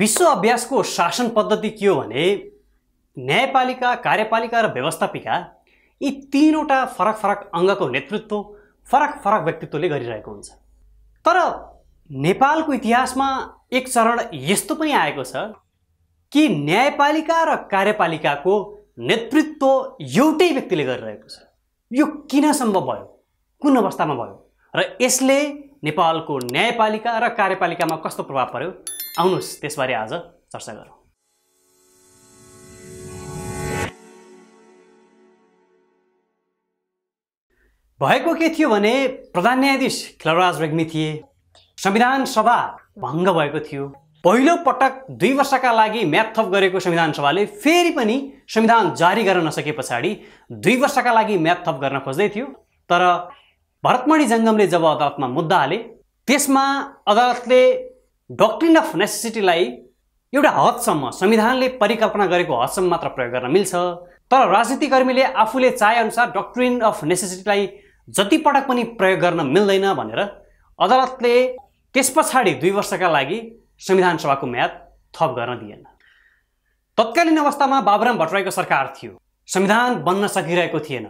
विश्व अभ्यासको शासन पद्धति के हो भने न्यायपालिका कार्यपालिका र व्यवस्थापिका यी तिनवटा फरक फरक अङ्गको नेतृत्व फरक फरक व्यक्तित्वले गरिरहेको हुन्छ तर नेपालको इतिहासमा एक चरण यस्तो पनि आएको छ कि न्यायपालिका र कार्यपालिकाको नेतृत्व एउटै व्यक्तिले गरिरहेको छ यो किन सम्भव भयो कुन अवस्थामा भयो र यसले नेपालको न्यायपालिका र कार्यपालिकामा कस्तो प्रभाव पर्यो आउनुहोस् त्यसबारे आज चर्चा गरौँ भएको के थियो भने प्रधान न्यायाधीश खिलराज रेग्मी थिए संविधान सभा भङ्ग भएको थियो पहिलो पटक दुई वर्षका लागि म्याथप गरेको संविधान सभाले फेरि पनि संविधान जारी गर्न नसके पछाडि दुई वर्षका लागि म्याथप गर्न खोज्दै थियो तर भरतमणी जङ्गमले जब अदालतमा मुद्दा हाले त्यसमा अदालतले डक्ट्रिन अफ नेसेसिटीलाई एउटा हदसम्म संविधानले परिकल्पना गरेको हदसम्म मात्र प्रयोग गर्न मिल्छ तर राजनीतिकर्मीले आफूले चाहेअनुसार डक्ट्रिन अफ नेसेसिटीलाई जतिपटक पनि प्रयोग गर्न मिल्दैन भनेर अदालतले त्यस पछाडि दुई वर्षका लागि संविधान सभाको म्याद थप गर्न दिएन तत्कालीन अवस्थामा बाबुराम भट्टराईको सरकार थियो संविधान बन्न सकिरहेको थिएन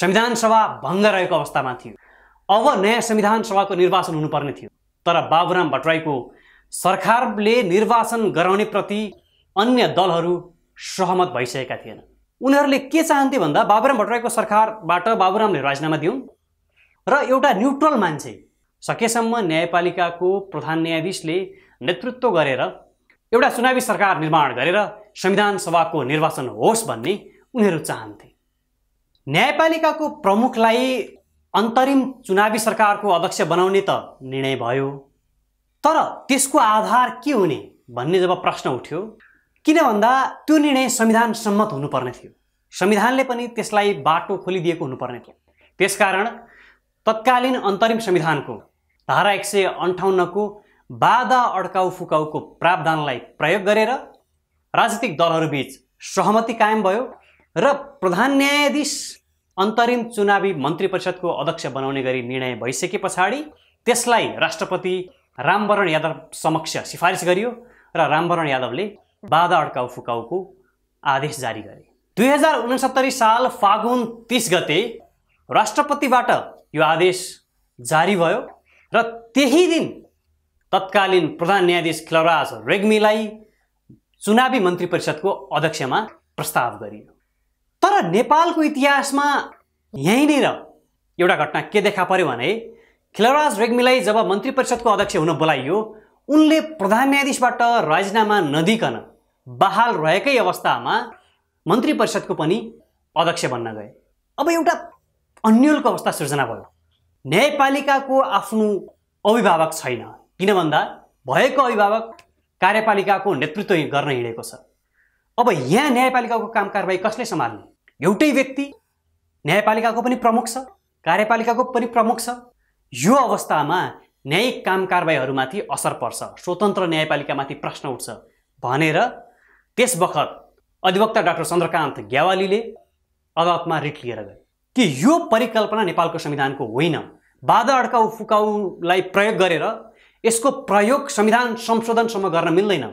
संविधान सभा भङ्ग रहेको अवस्थामा थियो अब नयाँ संविधान सभाको निर्वाचन हुनुपर्ने थियो तर बाबुराम भट्टराईको सरकारले निर्वाचन गराउनेप्रति अन्य दलहरू सहमत भइसकेका थिएन उनीहरूले के चाहन्थे भन्दा बाबुराम भट्टराईको सरकारबाट बाबुरामले राजीनामा दिउन् र एउटा न्युट्रल मान्छे सकेसम्म न्यायपालिकाको प्रधान न्यायाधीशले नेतृत्व गरेर एउटा चुनावी सरकार निर्माण गरेर संविधान सभाको निर्वाचन होस् भन्ने उनीहरू चाहन्थे न्यायपालिकाको प्रमुखलाई अन्तरिम चुनावी सरकारको अध्यक्ष बनाउने त निर्णय भयो तर त्यसको आधार के हुने भन्ने जब प्रश्न उठ्यो किन भन्दा त्यो निर्णय संविधान सम्मत हुनुपर्ने थियो संविधानले पनि त्यसलाई बाटो खोलिदिएको हुनुपर्ने थियो त्यसकारण तत्कालीन अन्तरिम संविधानको धारा एक सय अन्ठाउन्नको बाधा अड्काउ फुकाउको प्रावधानलाई प्रयोग गरेर राजनीतिक दलहरूबीच सहमति कायम भयो र प्रधान न्यायाधीश अन्तरिम चुनावी मन्त्री परिषदको अध्यक्ष बनाउने गरी निर्णय भइसके पछाडि त्यसलाई राष्ट्रपति रामवरण यादव समक्ष सिफारिस गरियो र रामवरण यादवले बाधा अड्काउ फुकाउको आदेश जारी गरे दुई हजार उनसत्तरी साल फागुन तिस गते राष्ट्रपतिबाट यो आदेश जारी भयो र त्यही दिन तत्कालीन प्रधान न्यायाधीश खिलराज रेग्मीलाई चुनावी मन्त्री परिषदको अध्यक्षमा प्रस्ताव गरियो तर नेपालको इतिहासमा यहीँनिर एउटा घटना के देखा पर्यो भने खिलराज रेग्मीलाई जब मन्त्री परिषदको अध्यक्ष हुन बोलाइयो उनले प्रधान न्यायाधीशबाट राजीनामा नदिकन बहाल रहेकै अवस्थामा मन्त्री परिषदको पनि अध्यक्ष बन्न गए अब एउटा अन्यलको अवस्था सृजना भयो न्यायपालिकाको आफ्नो अभिभावक छैन किन भन्दा भएको अभिभावक कार्यपालिकाको नेतृत्व गर्न हिँडेको छ अब यहाँ न्यायपालिकाको काम कारवाही कसले सम्हाल्ने एउटै व्यक्ति न्यायपालिकाको पनि प्रमुख छ कार्यपालिकाको पनि प्रमुख छ यो अवस्थामा न्यायिक काम कारवाहीहरूमाथि असर पर्छ स्वतन्त्र न्यायपालिकामाथि प्रश्न उठ्छ भनेर त्यस बखत अधिवक्ता डाक्टर चन्द्रकान्त ग्यावालीले अदालतमा रिट लिएर गए कि यो परिकल्पना नेपालको संविधानको होइन बाधा अड्काउ फुकाउलाई प्रयोग गरेर यसको प्रयोग संविधान संशोधनसम्म गर्न मिल्दैन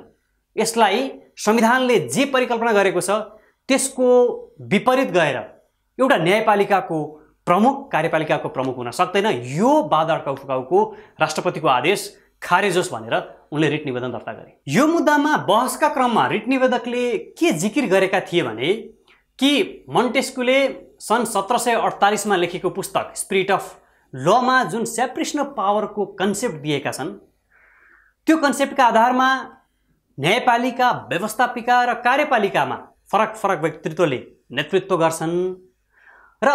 यसलाई संविधानले जे परिकल्पना गरेको छ त्यसको विपरीत गएर एउटा न्यायपालिकाको प्रमुख कार्यपालिकाको प्रमुख हुन सक्दैन यो बाधा अड्काउको राष्ट्रपतिको आदेश खारेज होस् भनेर उनले रिट निवेदन दर्ता गरे यो मुद्दामा बहसका क्रममा रिट निवेदकले के जिकिर गरेका थिए भने कि मन्टेस्कुले सन् सत्र सय अडतालिसमा लेखेको पुस्तक स्पिरिट अफ लमा जुन अफ पावरको कन्सेप्ट दिएका छन् त्यो कन्सेप्टका आधारमा न्यायपालिका व्यवस्थापिका र कार्यपालिकामा फरक फरक व्यक्तित्वले नेतृत्व गर्छन् र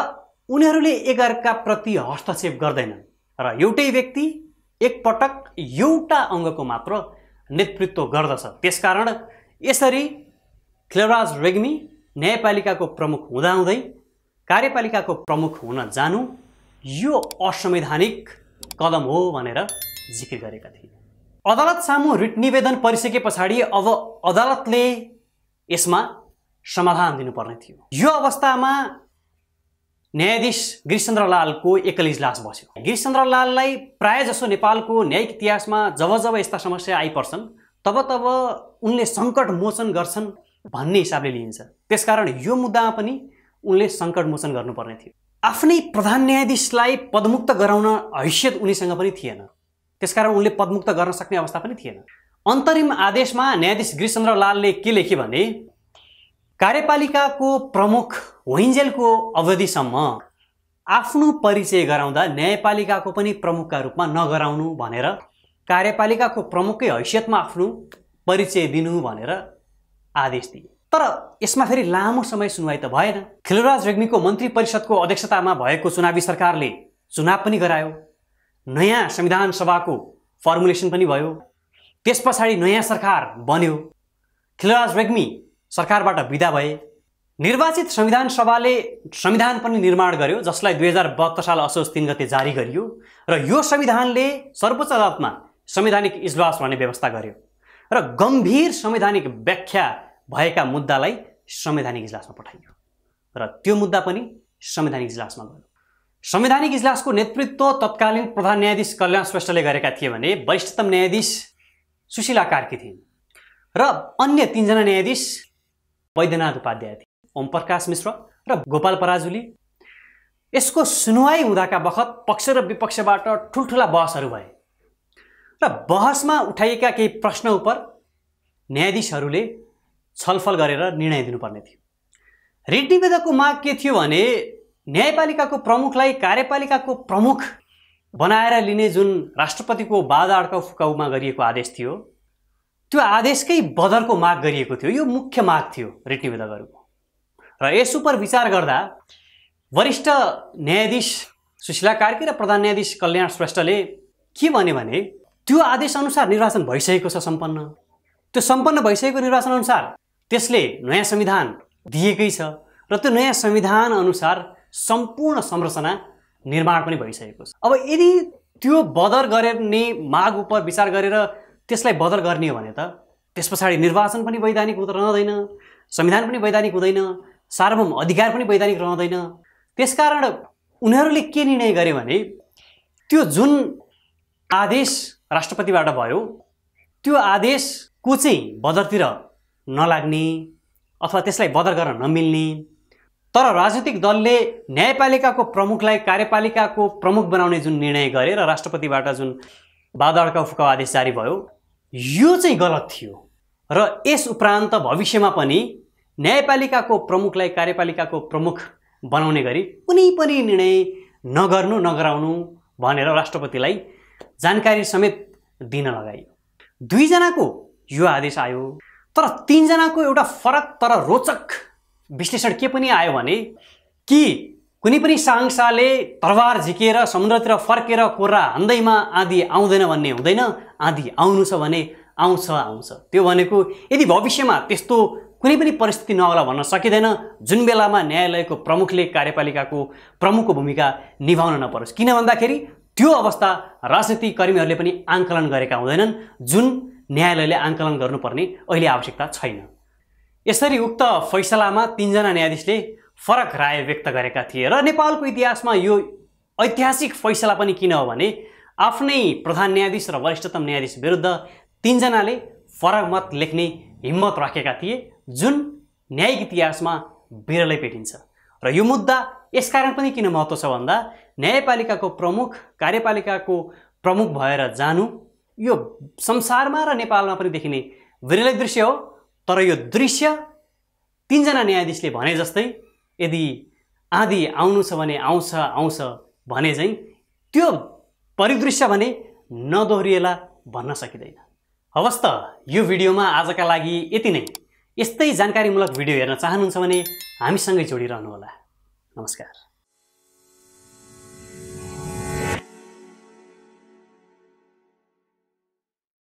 उनीहरूले एकअर्काप्रति हस्तक्षेप गर्दैनन् र एउटै व्यक्ति एकपटक एउटा अङ्गको मात्र नेतृत्व गर्दछ त्यसकारण यसरी खेलराज रेग्मी न्यायपालिकाको प्रमुख हुँदाहुँदै कार्यपालिकाको प्रमुख हुन जानु यो असंवैधानिक कदम हो भनेर जिकिर गरेका थिए अदालत सामु रिट निवेदन परिसके पछाडि अब अदालतले यसमा समाधान दिनुपर्ने थियो यो अवस्थामा न्यायाधीश गिरिशचन्द्र लालको एकल इजलास बस्यो गिरिशचन्द्र लाललाई प्रायः जसो नेपालको न्यायिक इतिहासमा जब जब यस्ता समस्या आइपर्छन् तब तब उनले सङ्कट मोचन गर्छन् भन्ने हिसाबले लिइन्छ त्यसकारण यो मुद्दामा पनि उनले सङ्कट मोचन गर्नुपर्ने थियो आफ्नै प्रधान न्यायाधीशलाई पदमुक्त गराउन हैसियत उनीसँग पनि थिएन त्यसकारण उनले पदमुक्त गर्न सक्ने अवस्था पनि थिएन अन्तरिम आदेशमा न्यायाधीश गिरिशचन्द्र लालले के लेखे भने कार्यपालिकाको प्रमुख होइन्जेलको अवधिसम्म आफ्नो परिचय गराउँदा न्यायपालिकाको पनि प्रमुखका रूपमा नगराउनु भनेर कार्यपालिकाको प्रमुखकै हैसियतमा आफ्नो परिचय दिनु भनेर आदेश दिए तर यसमा फेरि लामो समय सुनवाई त भएन खिलराज रेग्मीको मन्त्री परिषदको अध्यक्षतामा भएको चुनावी सरकारले चुनाव पनि गरायो नयाँ संविधान सभाको फर्मुलेसन पनि भयो त्यस पछाडि नयाँ सरकार बन्यो खिलराज रेग्मी सरकारबाट विदा भए निर्वाचित संविधान सभाले संविधान पनि निर्माण गर्यो जसलाई दुई हजार बहत्तर साल असोज तिन गते जारी गरियो र यो संविधानले सर्वोच्च अदालतमा संवैधानिक इजलास भन्ने व्यवस्था गर्यो र गम्भीर संवैधानिक व्याख्या भएका मुद्दालाई संवैधानिक इजलासमा पठाइयो र त्यो मुद्दा पनि संवैधानिक इजलासमा गयो संवैधानिक इजलासको नेतृत्व तत्कालीन प्रधान न्यायाधीश कल्याण श्रेष्ठले गरेका थिए भने वरिष्ठतम न्यायाधीश सुशीला कार्की थिइन् र अन्य तिनजना न्यायाधीश वैद्यनाथ उपाध्याय थिए ओम प्रकाश मिश्र र गोपाल पराजुली यसको सुनवाई हुँदाका बखत पक्ष र विपक्षबाट ठुल्ठुला बहसहरू भए र बहसमा उठाइएका केही प्रश्न उप न्यायाधीशहरूले छलफल गरेर निर्णय दिनुपर्ने थियो रिट निवेदकको माग के थियो भने न्यायपालिकाको प्रमुखलाई कार्यपालिकाको प्रमुख बनाएर लिने जुन राष्ट्रपतिको बाधा फुकाउमा गरिएको आदेश थियो त्यो आदेशकै बदरको माग गरिएको थियो यो मुख्य माग थियो रिट निवेदकहरूको र यस उप विचार गर्दा वरिष्ठ न्यायाधीश सुशीला कार्की र प्रधान न्यायाधीश कल्याण श्रेष्ठले के भन्यो भने त्यो आदेश अनुसार निर्वाचन भइसकेको छ सम्पन्न त्यो सम्पन्न भइसकेको निर्वाचन अनुसार त्यसले नयाँ संविधान दिएकै छ र त्यो नयाँ संविधान अनुसार सम्पूर्ण संरचना निर्माण पनि भइसकेको छ अब यदि त्यो बदर गर्ने माग उप विचार गरेर त्यसलाई बदल गर्ने हो भने त त्यस पछाडि निर्वाचन पनि वैधानिक रहँदैन संविधान पनि वैधानिक हुँदैन सार्वभौम अधिकार पनि वैधानिक रहँदैन त्यसकारण उनीहरूले के निर्णय गर्यो भने त्यो जुन आदेश राष्ट्रपतिबाट भयो त्यो आदेशको चाहिँ बदरतिर नलाग्ने अथवा त्यसलाई बदर गर्न नमिल्ने तर राजनीतिक दलले न्यायपालिकाको प्रमुखलाई कार्यपालिकाको प्रमुख बनाउने जुन निर्णय गरे र राष्ट्रपतिबाट जुन बाद अड्काउ आदेश जारी भयो यो चाहिँ गलत थियो र यस उपरान्त भविष्यमा पनि न्यायपालिकाको प्रमुखलाई कार्यपालिकाको प्रमुख बनाउने गरी कुनै पनि निर्णय नगर्नु नगराउनु भनेर राष्ट्रपतिलाई जानकारी समेत दिन लगाइयो दुईजनाको यो आदेश आयो तर तिनजनाको एउटा फरक तर रोचक विश्लेषण के पनि आयो भने कि कुनै पनि साङसाले तरवार झिकेर समुद्रतिर फर्केर कोर्रा हान्दैमा आँधी आउँदैन भन्ने हुँदैन आँधी आउनु छ भने आउँछ आउँछ त्यो भनेको यदि भविष्यमा त्यस्तो कुनै पनि परिस्थिति नहोला भन्न सकिँदैन जुन बेलामा न्यायालयको प्रमुखले कार्यपालिकाको प्रमुखको भूमिका निभाउन नपरोस् किन भन्दाखेरि त्यो अवस्था राजनीति कर्मीहरूले पनि आङ्कलन गरेका हुँदैनन् जुन न्यायालयले आङ्कलन गर्नुपर्ने अहिले आवश्यकता छैन यसरी उक्त फैसलामा तिनजना न्यायाधीशले फरक राय व्यक्त गरेका थिए र नेपालको इतिहासमा यो ऐतिहासिक फैसला पनि किन हो भने आफ्नै प्रधान न्यायाधीश र वरिष्ठतम न्यायाधीश विरुद्ध तिनजनाले फरक मत लेख्ने हिम्मत राखेका थिए जुन न्यायिक इतिहासमा बिरलै भेटिन्छ र यो मुद्दा यसकारण पनि किन महत्त्व छ भन्दा न्यायपालिकाको प्रमुख कार्यपालिकाको प्रमुख भएर जानु यो संसारमा र नेपालमा पनि देखिने विरलै दृश्य हो तर यो दृश्य तिनजना न्यायाधीशले भने जस्तै यदि आँधी आउनु छ भने आउँछ आउँछ भने चाहिँ त्यो परिदृश्य भने नदोहोरिएला भन्न सकिँदैन हवस् त यो भिडियोमा आजका लागि यति नै यस्तै जानकारीमूलक भिडियो हेर्न चाहनुहुन्छ भने हामीसँगै जोडिरहनुहोला नमस्कार